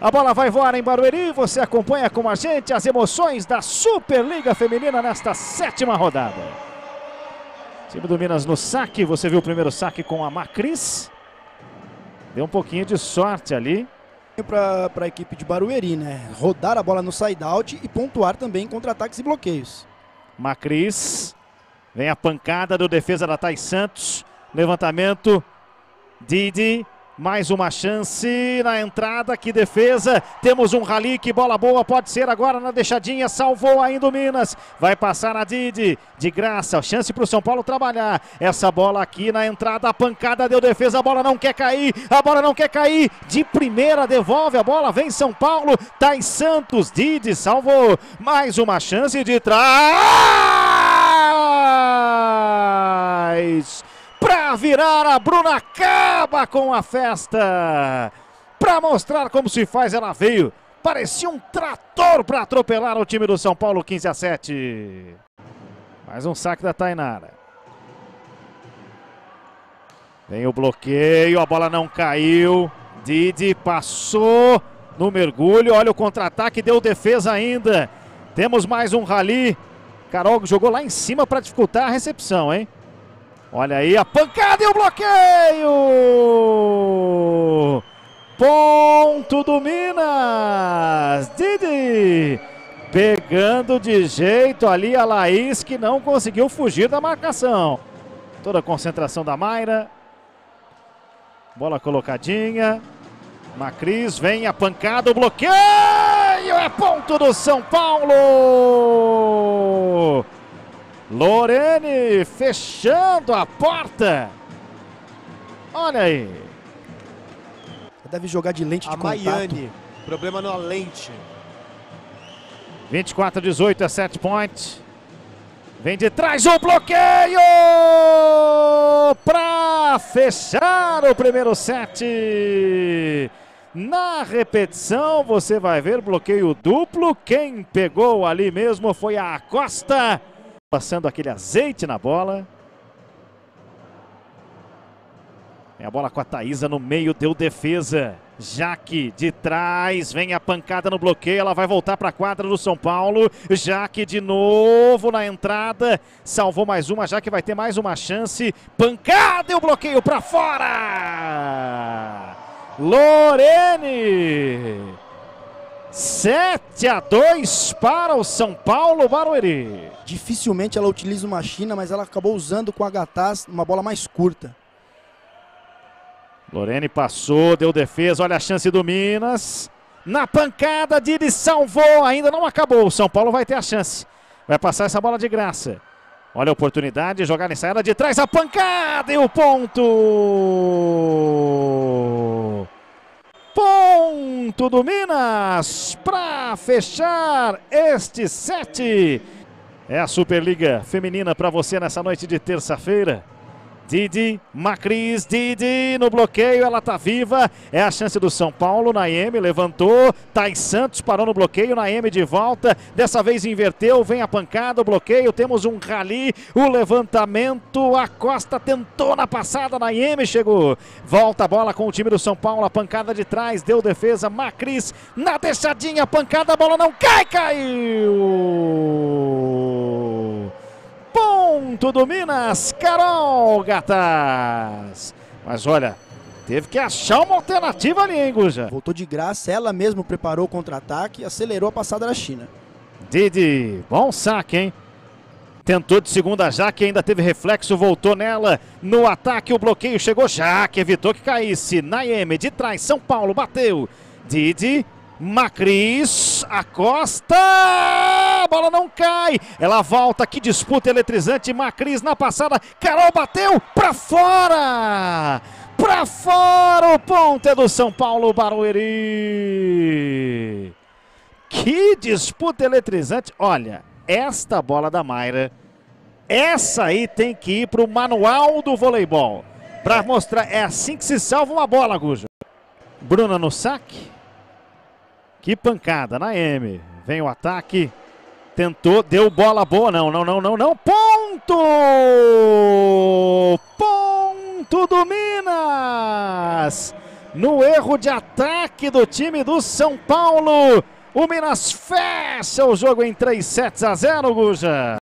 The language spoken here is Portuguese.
A bola vai voar em Barueri, você acompanha com a gente as emoções da Superliga Feminina nesta sétima rodada. Time do Minas no saque, você viu o primeiro saque com a Macris. Deu um pouquinho de sorte ali. Para a equipe de Barueri, né? Rodar a bola no side-out e pontuar também contra-ataques e bloqueios. Macris, vem a pancada do defesa da Thais Santos. Levantamento, Didi, mais uma chance na entrada, que defesa. Temos um rally, que bola boa, pode ser agora na deixadinha. Salvou ainda o Minas. Vai passar a Didi, de graça. Chance para o São Paulo trabalhar. Essa bola aqui na entrada, a pancada deu defesa. A bola não quer cair, a bola não quer cair. De primeira, devolve a bola, vem São Paulo. Tais tá Santos, Didi salvou. Mais uma chance de trás. Pra virar, a Bruna acaba com a festa. Pra mostrar como se faz, ela veio. Parecia um trator para atropelar o time do São Paulo 15 a 7. Mais um saque da Tainara. Vem o bloqueio, a bola não caiu. Didi passou no mergulho. Olha o contra-ataque, deu defesa ainda. Temos mais um rally. Carol jogou lá em cima para dificultar a recepção, hein? Olha aí a pancada e o bloqueio! Ponto do Minas! Didi! Pegando de jeito ali a Laís, que não conseguiu fugir da marcação. Toda a concentração da Mayra. Bola colocadinha. Macris vem a pancada, o bloqueio! É ponto do São Paulo! Lorene fechando a porta. Olha aí. Deve jogar de lente a de contato. Maiane. Problema na lente. 24 a 18 é set point. Vem de trás o bloqueio para fechar o primeiro set. Na repetição você vai ver bloqueio duplo. Quem pegou ali mesmo foi a Costa. Passando aquele azeite na bola. É a bola com a Thaisa no meio, deu defesa. Jaque de trás, vem a pancada no bloqueio, ela vai voltar para a quadra do São Paulo. Jaque de novo na entrada, salvou mais uma, Jaque vai ter mais uma chance. Pancada e o bloqueio para fora! Lorene! 7 a 2 para o São Paulo Barueri. Dificilmente ela utiliza uma China, mas ela acabou usando com a Gataz uma bola mais curta. Lorene passou, deu defesa, olha a chance do Minas. Na pancada, Didi salvou, ainda não acabou. O São Paulo vai ter a chance. Vai passar essa bola de graça. Olha a oportunidade, jogar nessa saída de trás, a pancada e o ponto do Minas para fechar este set. É a Superliga Feminina para você nessa noite de terça-feira. Didi, Macris, Didi no bloqueio, ela tá viva, é a chance do São Paulo, Naeme levantou, Thais tá Santos parou no bloqueio, Naeme de volta, dessa vez inverteu, vem a pancada, o bloqueio, temos um rali, o levantamento, a Costa tentou na passada, Naeme chegou, volta a bola com o time do São Paulo, a pancada de trás, deu defesa, Macris na deixadinha, pancada, a bola não cai, caiu! ponto do Minas, Carol Gatas. Mas olha, teve que achar uma alternativa ali, hein, Guja? Voltou de graça, ela mesmo preparou o contra-ataque e acelerou a passada da China. Didi, bom saque, hein? Tentou de segunda Jaque, ainda teve reflexo, voltou nela. No ataque, o bloqueio chegou Jaque, evitou que caísse. Naeme de trás, São Paulo bateu. Didi Macris, Acosta, a bola não cai, ela volta, que disputa eletrizante, Macris na passada, Carol bateu, pra fora, pra fora o ponte é do São Paulo, Barueri. Que disputa eletrizante, olha, esta bola da Mayra, essa aí tem que ir pro manual do voleibol, pra mostrar, é assim que se salva uma bola, Gujo. Bruna no saque. Que pancada na M. Vem o ataque. Tentou, deu bola boa. Não, não, não, não, não. Ponto! Ponto do Minas! No erro de ataque do time do São Paulo. O Minas fecha o jogo em 3 sets a 0, Guja.